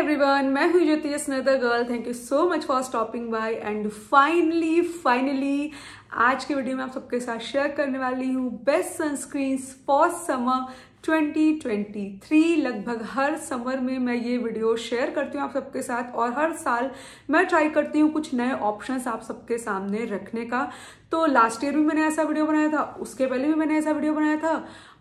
everyone मैं हूं Jyoti another girl thank you so much for stopping by and finally finally आज की video में आप सबके साथ शेयर करने वाली हूँ बेस्ट सनस्क्रीन फॉर समर 2023 लगभग हर समर में मैं ये वीडियो शेयर करती हूँ आप सबके साथ और हर साल मैं ट्राई करती हूँ कुछ नए ऑप्शंस आप सबके सामने रखने का तो लास्ट ईयर भी मैंने ऐसा वीडियो बनाया था उसके पहले भी मैंने ऐसा वीडियो बनाया था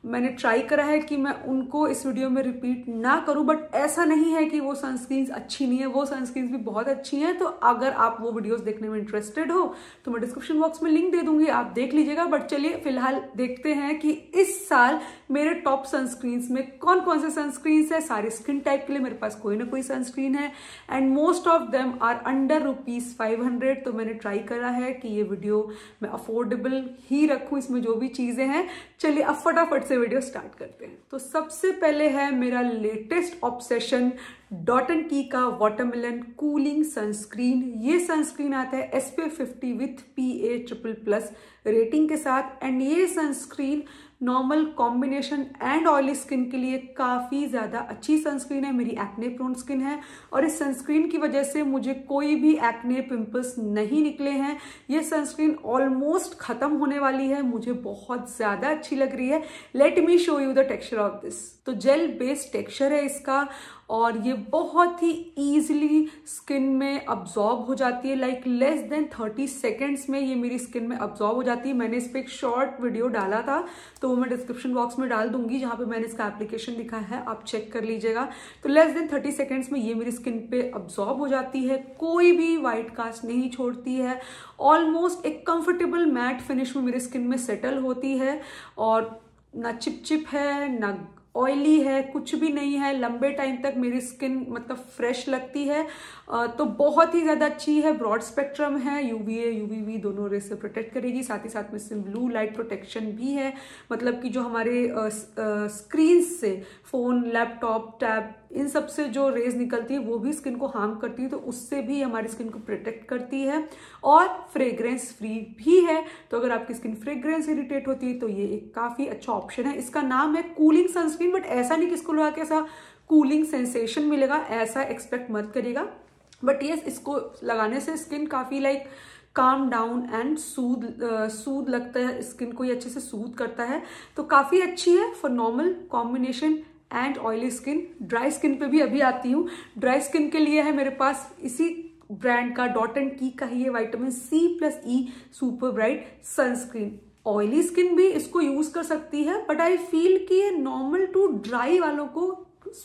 मैंने ट्राई करा है कि मैं उनको इस वीडियो में रिपीट ना करूं बट ऐसा नहीं है कि वो सनस्क्रीन्स अच्छी नहीं है वो सनस्क्रीन्स भी बहुत अच्छी हैं तो अगर आप वो वीडियोस देखने में इंटरेस्टेड हो तो मैं डिस्क्रिप्शन बॉक्स में लिंक दे दूंगी आप देख लीजिएगा बट चलिए फिलहाल देखते हैं कि इस साल मेरे टॉप सनस्क्रीन्स में कौन कौन से सनस्क्रीन्स है सारी स्किन टाइप के लिए मेरे पास कोई ना कोई सनस्क्रीन है and most of them are under rupees five hundred तो मैंने ट्राई करा है कि ये वीडियो मैं अफोर्डेबल ही रखूँ इसमें जो भी चीज़ें हैं चलिए अब फटाफट से वीडियो स्टार्ट करते हैं तो सबसे पहले है मेरा लेटेस्ट ऑब्सेशन डॉटन की का वाटरमेलन कूलिंग सनस्क्रीन ये सनस्क्रीन आता है S P fifty with P A triple plus rating के साथ एंड ये sunscreen normal combination and oily skin के लिए काफ़ी ज़्यादा अच्छी सनस्क्रीन है मेरी एक्ने प्रोन स्किन है और इस सनस्क्रीन की वजह से मुझे कोई भी एक्ने पिंपल्स नहीं निकले हैं ये सनस्क्रीन ऑलमोस्ट ख़त्म होने वाली है मुझे बहुत ज़्यादा अच्छी लग रही है let me show you the texture of this तो जेल बेस्ड टेक्स्चर है इसका और ये बहुत ही ईजिली स्किन में अब्जॉर्ब हो जाती है like less than thirty seconds में ये मेरी स्किन में अब्जॉर्ब हो जाती है मैंने इस पर एक शॉर्ट वीडियो डाला था तो वो मैं डिस्क्रिप्शन बॉक्स में डाल दूंगी जहाँ पे मैंने इसका एप्लीकेशन लिखा है आप चेक कर लीजिएगा तो लेस देन थर्टी सेकेंड्स में ये मेरी स्किन पे अब्जॉर्ब हो जाती है कोई भी वाइट कास्ट नहीं छोड़ती है ऑलमोस्ट एक कम्फर्टेबल मैट फिनिश में मेरी स्किन में सेटल होती है और ना चिपचिप है ना ऑयली है कुछ भी नहीं है लंबे टाइम तक मेरी स्किन मतलब फ्रेश लगती है तो बहुत ही ज़्यादा अच्छी है ब्रॉड स्पेक्ट्रम है यूवीए यूवीवी दोनों रे से प्रोटेक्ट करेगी साथ ही साथ में इसमें ब्लू लाइट प्रोटेक्शन भी है मतलब कि जो हमारे स्क्रीन से फ़ोन लैपटॉप टैब इन सब से जो रेज निकलती है वो भी स्किन को हार्म करती है तो उससे भी हमारी स्किन को प्रोटेक्ट करती है और फ्रेग्रेंस फ्री भी है तो अगर आपकी स्किन फ्रेग्रेंस इरिटेट होती है तो ये एक काफ़ी अच्छा ऑप्शन है इसका नाम है कूलिंग सनस्क्रीन बट ऐसा नहीं कि इसको लगा के ऐसा कूलिंग सेंसेशन मिलेगा ऐसा एक्सपेक्ट मत करिएगा बट येस इसको लगाने से स्किन काफ़ी लाइक काम डाउन एंड सूद सूद लगता है स्किन को ये अच्छे से सूद करता है तो काफ़ी अच्छी है for normal combination and oily skin dry skin पे भी अभी आती हूँ ड्राई स्किन के लिए है मेरे पास इसी ब्रांड का डॉट एंड की का ही है vitamin C plus E super bright sunscreen oily skin भी इसको यूज कर सकती है बट आई फील कि ये नॉर्मल टू ड्राई वालों को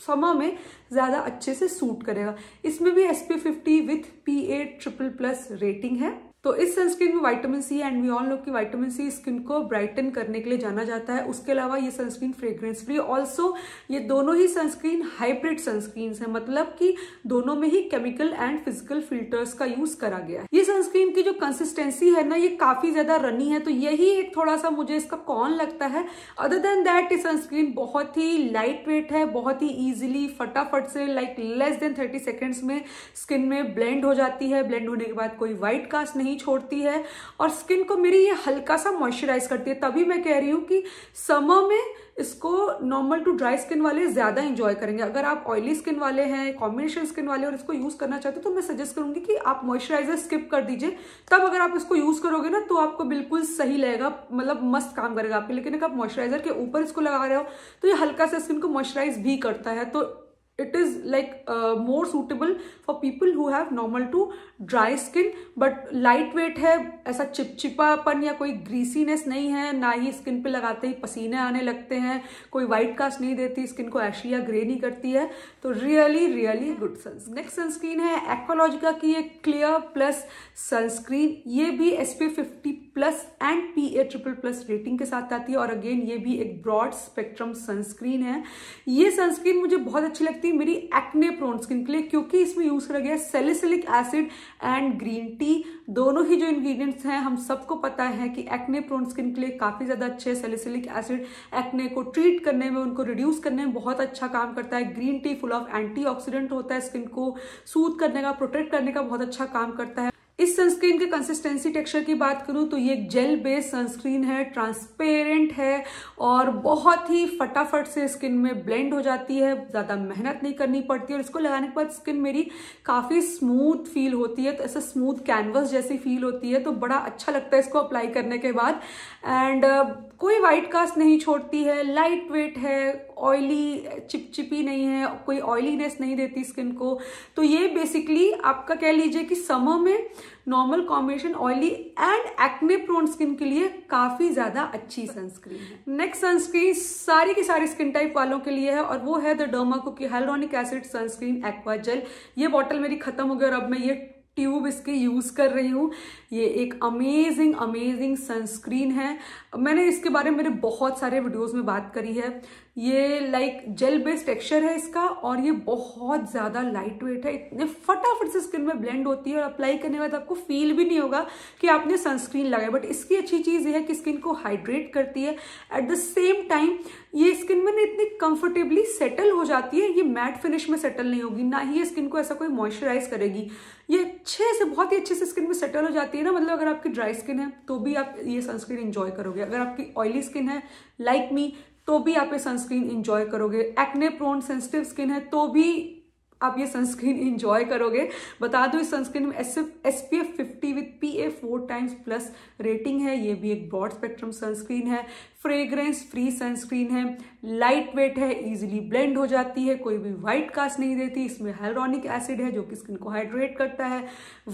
समा में ज़्यादा अच्छे से सूट करेगा इसमें भी SP fifty with P A triple plus rating है तो इस सनस्क्रीन में vitamin C and we all know कि वाइटामिन सी स्किन को ब्राइटन करने के लिए जाना जाता है उसके अलावा ये सनस्क्रीन फ्रेग्रेंस फ्री ऑल्सो ये दोनों ही सनस्क्रीन हाइब्रिड सनस्क्रीन है मतलब कि दोनों में ही केमिकल एंड फिजिकल फिल्टर्स का यूज करा गया है ये सनस्क्रीन की जो कंसिस्टेंसी है ना ये काफी ज्यादा रनी है तो यही एक थोड़ा सा मुझे इसका कॉन लगता है अदर देन दैट ये सनस्क्रीन बहुत ही लाइट वेट है बहुत ही ईजिली फटाफट से like less than thirty seconds में स्किन में ब्लेंड हो जाती है ब्लेंड होने के बाद कोई व्हाइट कास्ट नहीं नहीं छोड़ती है और स्किन को मेरी ये हल्का सा मॉइस्चराइज करती है तभी मैं कह रही हूँ कि समर में इसको नॉर्मल टू ड्राई स्किन वाले ज़्यादा इंजॉय करेंगे अगर आप ऑयली स्किन वाले हैं कॉम्बिनेशन स्किन वाले और इसको यूज़ करना चाहते हो तो मैं सजेस्ट करूँगी कि आप मॉइस्चराइजर स्किप कर दीजिए तब अगर आप इसको यूज़ करोगे ना तो आपको बिल्कुल सही लगेगा मतलब मस्त काम करेगा आपके लेकिन अगर आप मॉइस्चराइजर के ऊपर इसको लगा रहे हो तो ये हल्का सा स्किन को मॉइस्चराइज भी करता है तो it is like more suitable for people who have normal to dry skin but light weight है ऐसा चिपचिपापन या कोई ग्रीसीनेस नहीं है ना ही स्किन पे लगाते ही पसीने आने लगते हैं कोई वाइट कास्ट नहीं देती स्किन को ऐशी या ग्रे नहीं करती है तो really really good sun next sunscreen है एक्वालॉजिका की एक क्लियर प्लस सनस्क्रीन ये भी S P fifty plus and P A triple plus rating के साथ आती है और अगेन ये भी एक ब्रॉड स्पेक्ट्रम सनस्क्रीन है ये सनस्क्रीन मुझे बहुत अच्छी लगती है मेरी एक्ने प्रोन स्किन के लिए क्योंकि इसमें यूज करा गया salicylic acid and green tea दोनों ही जो इंग्रेडिएंट्स हैं हम सबको पता है कि एक्ने प्रोन स्किन के लिए काफ़ी ज़्यादा अच्छे है सेलिसिलिक एसिड एक्ने को ट्रीट करने में उनको रिड्यूस करने में बहुत अच्छा काम करता है green tea full of anti होता है स्किन को सूद करने का प्रोटेक्ट करने का बहुत अच्छा काम करता है इस सनस्क्रीन के कंसिस्टेंसी टेक्सचर की बात करूँ तो ये जेल बेस्ड सनस्क्रीन है ट्रांसपेरेंट है और बहुत ही फटाफट से स्किन में ब्लेंड हो जाती है ज़्यादा मेहनत नहीं करनी पड़ती और इसको लगाने के बाद स्किन मेरी काफ़ी स्मूथ फील होती है तो ऐसा स्मूथ कैनवस जैसी फील होती है तो बड़ा अच्छा लगता है इसको अप्लाई करने के बाद एंड uh, कोई वाइट कास्ट नहीं छोड़ती है लाइट वेट है ऑयली चिपचिपी नहीं है कोई ऑयलीनेस नहीं देती स्किन को तो ये बेसिकली आपका कह लीजिए कि समर में normal combination oily and acne prone skin के लिए काफी ज्यादा अच्छी सनस्क्रीन है नेक्स्ट सनस्क्रीन सारी की सारी स्किन टाइप वालों के लिए है और वो है द डर्मा कुकी hyaluronic acid sunscreen aqua gel ये बॉटल मेरी खत्म हो गई और अब मैं ये ट्यूब इसके यूज़ कर रही हूँ ये एक अमेजिंग अमेजिंग सनस्क्रीन है मैंने इसके बारे में मेरे बहुत सारे वीडियोस में बात करी है ये लाइक जेल बेस्ड टेक्सचर है इसका और ये बहुत ज़्यादा लाइट वेट है इतने फटाफट से स्किन में ब्लेंड होती है और अप्लाई करने के बाद आपको फील भी नहीं होगा कि आपने सनस्क्रीन लगाया बट इसकी अच्छी चीज़ ये है कि स्किन को हाइड्रेट करती है एट द सेम टाइम ये स्किन में ना इतनी कंफर्टेबली सेटल हो जाती है ये मैट फिनिश में सेटल नहीं होगी ना ही ये स्किन को ऐसा कोई मॉइस्चराइज करेगी ये अच्छे से बहुत ही अच्छे से स्किन में सेटल हो जाती है ना मतलब अगर आपकी ड्राई स्किन है तो भी आप ये सनस्क्रीन इंजॉय करोगे अगर आपकी ऑयली स्किन है लाइक like मी तो भी आप ये सनस्क्रीन इंजॉय करोगे एक्ने प्रोन सेंसिटिव स्किन है तो भी आप ये सनस्क्रीन इंजॉय करोगे बता दो इस सनस्क्रीन में S S P F fifty with P A four times plus rating है ये भी एक ब्रॉड स्पेक्ट्रम सनस्क्रीन है फ्रेग्रेंस फ्री सनस्क्रीन है लाइट वेट है इजिली ब्लेंड हो जाती है कोई भी वाइट कास्ट नहीं देती इसमें हेलरॉनिक एसिड है जो कि स्किन को हाइड्रेट करता है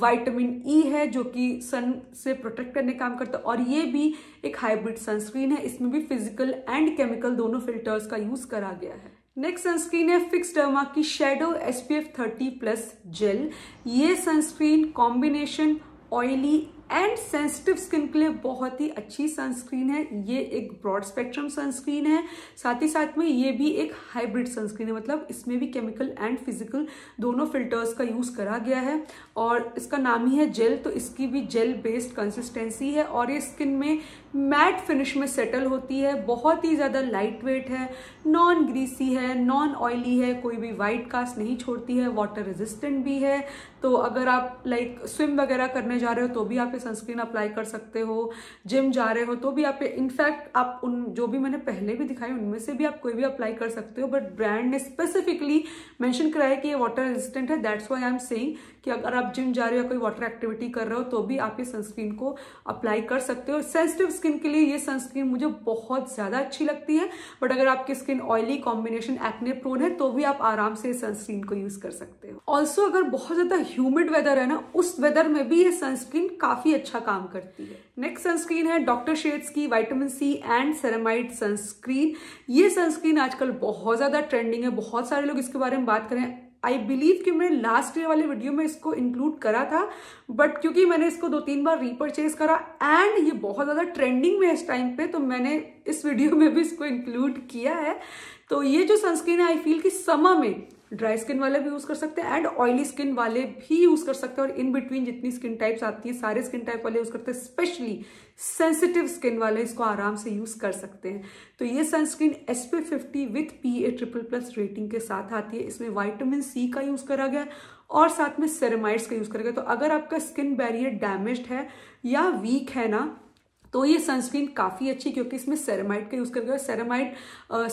वाइटामिन ई e है जो कि सन से प्रोटेक्ट करने काम करता है और ये भी एक हाइब्रिड सनस्क्रीन है इसमें भी फिजिकल एंड केमिकल दोनों फिल्टर्स का यूज करा गया है नेक्स्ट सनस्क्रीन है फिक्स डर्मा की शेडो एसपीएफ 30 प्लस जेल ये sunscreen combination oily and sensitive skin के लिए बहुत ही अच्छी सनस्क्रीन है ये एक ब्रॉड स्पेक्ट्रम सनस्क्रीन है साथ ही साथ में ये भी एक हाइब्रिड सनस्क्रीन है मतलब इसमें भी केमिकल एंड फिजिकल दोनों फिल्टर्स का यूज़ करा गया है और इसका नाम ही है जेल तो इसकी भी जेल बेस्ड कंसिस्टेंसी है और ये स्किन में मैट फिनिश में सेटल होती है बहुत ही ज़्यादा लाइट वेट है नॉन ग्रीसी है नॉन ऑयली है कोई भी वाइट कास्ट नहीं छोड़ती है वाटर रेजिस्टेंट भी है तो अगर आप लाइक स्विम वगैरह करने जा रहे हो तो भी आप सनस्क्रीन अप्लाई कर सकते हो जिम जा रहे हो तो भी आप इनफैक्ट आप उन जो भी मैंने पहले भी दिखाई उनमें से भी आप कोई भी अप्लाई कर सकते हो बट ब्रांड ने स्पेसिफिकली मैंशन कराया कि ये वाटर रेजिस्टेंट है that's why I am saying कि अगर आप जिम जा रहे हो या कोई वाटर एक्टिविटी कर रहे हो तो भी आप ये सनस्क्रीन को अप्लाई कर सकते हो सेंसिटिव स्किन के लिए ये सनस्क्रीन मुझे बहुत ज़्यादा अच्छी लगती है बट अगर आपकी skin oily combination acne prone है तो भी आप आराम से सनस्क्रीन को यूज़ कर सकते हो ऑल्सो अगर बहुत ज़्यादा ह्यूमिड वेदर है ना उस वेदर में भी ये सनस्क्रीन काफ़ी काफी अच्छा काम करती है नेक्स्ट सनस्क्रीन है डॉक्टर शेड्स की vitamin C and ceramide sunscreen ये सनस्क्रीन आजकल बहुत ज्यादा ट्रेंडिंग है बहुत सारे लोग इसके बारे में बात करें आई बिलीव कि मैंने लास्ट ईयर वाले वीडियो में इसको इंक्लूड करा था बट क्योंकि मैंने इसको दो तीन बार रीपरचेज करा एंड ये बहुत ज़्यादा ट्रेंडिंग में है इस टाइम पे तो मैंने इस वीडियो में भी इसको इंक्लूड किया है तो ये जो सनस्क्रीन है आई फील कि समा में ड्राई स्किन वाले भी यूज कर सकते हैं एंड ऑयली स्किन वाले भी यूज कर सकते हैं और इन बिटवीन जितनी स्किन टाइप्स आती हैं सारे स्किन टाइप वाले यूज करते हैं स्पेशली सेंसिटिव स्किन वाले इसको आराम से यूज कर सकते हैं तो ये sunscreen S P fifty with P A triple plus rating के साथ आती है इसमें वाइटामिन सी का यूज करा गया और साथ में सेरेमाइड्स का यूज करा गया तो अगर आपका स्किन बैरियर डैमेज है या वीक है ना तो ये सनस्क्रीन काफ़ी अच्छी क्योंकि इसमें सेरामाइड का यूज़ करके और सेरामाइड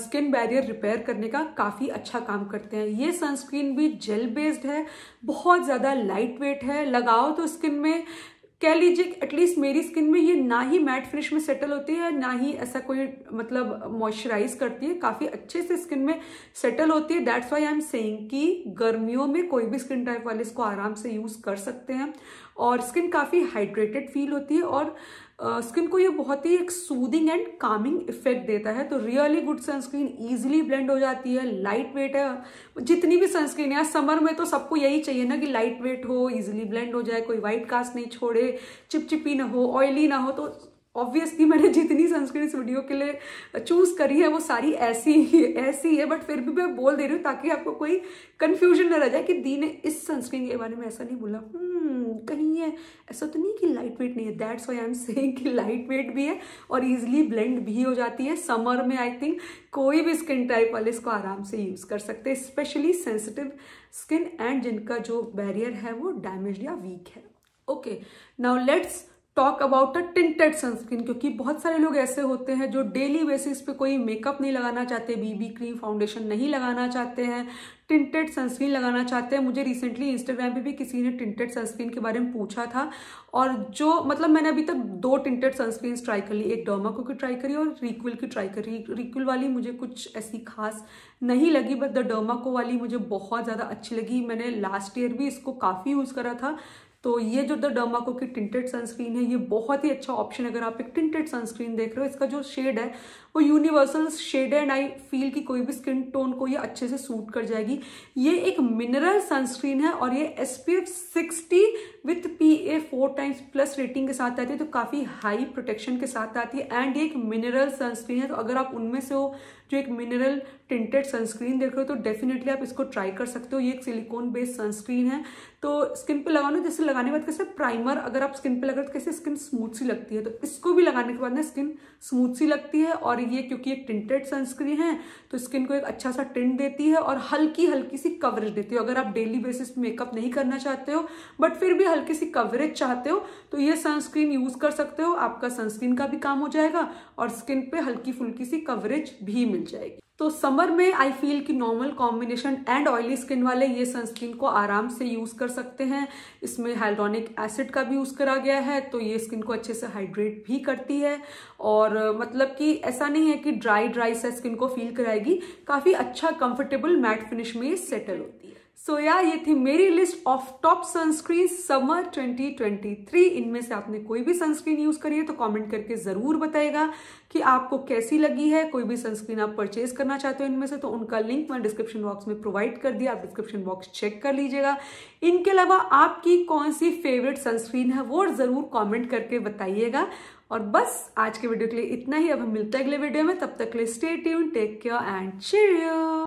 स्किन बैरियर रिपेयर करने का काफ़ी अच्छा काम करते हैं ये सनस्क्रीन भी जेल बेस्ड है बहुत ज़्यादा लाइट वेट है लगाओ तो स्किन में कह लीजिए एटलीस्ट मेरी स्किन में ये ना ही मैट फिनिश में सेटल होती है ना ही ऐसा कोई मतलब मॉइस्चराइज करती है काफ़ी अच्छे से स्किन में सेटल होती है that's why I am saying कि गर्मियों में कोई भी स्किन टाइप वाले इसको आराम से यूज़ कर सकते हैं और स्किन काफ़ी हाइड्रेटेड फील होती है और स्किन को ये बहुत ही एक सूदिंग एंड कामिंग इफेक्ट देता है तो really good sunscreen easily blend हो जाती है लाइट वेट है जितनी भी सनस्क्रीन है समर में तो सबको यही चाहिए ना कि लाइट वेट हो ईजिली ब्लेंड हो जाए कोई वाइट कास्ट नहीं छोड़े चिपचिपी ना हो ऑयली ना हो तो ऑब्वियसली मैंने जितनी सनस्क्रीन इस वीडियो के लिए चूज़ करी है वो सारी ऐसी ही ऐसी है बट फिर भी मैं बोल दे रही हूँ ताकि आपको कोई कन्फ्यूजन ना रह जाए कि दी ने इस सनस्क्रीन के बारे में ऐसा नहीं बोला hmm, कहीं है ऐसा तो नहीं कि लाइट वेट नहीं है that's why I am saying कि लाइट वेट भी है और ईजिली ब्लेंड भी हो जाती है समर में आई थिंक कोई भी स्किन टाइप वाले इसको आराम से यूज़ कर सकते हैं स्पेशली सेंसिटिव स्किन एंड जिनका जो बैरियर है वो डैमेज या वीक है okay now let's talk about a tinted sunscreen क्योंकि बहुत सारे लोग ऐसे होते हैं जो डेली बेसिस पे कोई मेकअप नहीं लगाना चाहते बीबी क्रीम फाउंडेशन नहीं लगाना चाहते हैं टिंटेड सनस्क्रीन लगाना चाहते हैं मुझे रिसेंटली इंस्टाग्राम पे भी किसी ने टिंटेड सनस्क्रीन के बारे में पूछा था और जो मतलब मैंने अभी तक दो टिंटेड सनस्क्रीन ट्राई कर ली एक डोमाको की ट्राई करी और रिक्विल की ट्राई करी रिक्विल वाली मुझे कुछ ऐसी खास नहीं लगी बट द डोमाको वाली मुझे बहुत ज़्यादा अच्छी लगी मैंने लास्ट ईयर भी इसको काफ़ी यूज़ करा था तो ये जो द डर्माको की टिंटेड सनस्क्रीन है ये बहुत ही अच्छा ऑप्शन अगर आप एक टिंटेड सनस्क्रीन देख रहे हो इसका जो शेड है वो universal shade and I feel कि कोई भी स्किन टोन को ये अच्छे से सूट कर जाएगी ये एक मिनरल सनस्क्रीन है और ये S P F sixty with P A four times plus rating के साथ आती है तो काफ़ी हाई प्रोटेक्शन के साथ आती है एंड ये एक मिनरल सनस्क्रीन है तो अगर आप उनमें से हो जो एक मिनरल टिंटेड सनस्क्रीन देख रहे हो तो डेफिनेटली आप इसको ट्राई कर सकते हो ये एक सिलिकॉन बेस्ड सनस्क्रीन है तो स्किन पे लगाना जैसे लगाने के बाद कैसे प्राइमर अगर आप स्किन पे लगा तो कैसे स्किन स्मूथ सी लगती है तो इसको भी लगाने के बाद ना स्किन स्मूथ सी लगती है और ये क्योंकि एक टिंटेड सनस्क्रीन है तो स्किन को एक अच्छा सा टिंट देती है और हल्की हल्की सी कवरेज देती है अगर आप डेली बेसिस पे मेकअप नहीं करना चाहते हो बट फिर भी हल्की सी कवरेज चाहते हो तो ये सनस्क्रीन यूज कर सकते हो आपका सनस्क्रीन का भी काम हो जाएगा और स्किन पे हल्की फुल्की सी कवरेज भी मिल जाएगी तो समर में आई फील कि normal combination and oily skin वाले ये सनस्क्रीन को आराम से यूज़ कर सकते हैं इसमें हाइड्रोनिक एसिड का भी यूज़ करा गया है तो ये स्किन को अच्छे से हाइड्रेट भी करती है और मतलब कि ऐसा नहीं है कि ड्राई ड्राई सा स्किन को फील कराएगी काफ़ी अच्छा कंफर्टेबल मैट फिनिश में सेटल होती है सो so, या ये थी मेरी list of top sunscreen summer 2023 इनमें से आपने कोई भी सनस्क्रीन यूज करी है तो कमेंट करके जरूर बताएगा कि आपको कैसी लगी है कोई भी सनस्क्रीन आप परचेज करना चाहते हो इनमें से तो उनका लिंक मैं डिस्क्रिप्शन बॉक्स में प्रोवाइड कर दिया आप डिस्क्रिप्शन बॉक्स चेक कर लीजिएगा इनके अलावा आपकी कौन सी फेवरेट सनस्क्रीन है वो जरूर कॉमेंट करके बताइएगा और बस आज के वीडियो के लिए इतना ही अब हम मिलते हैं अगले वीडियो में तब तक के लिए stay tune take care and chair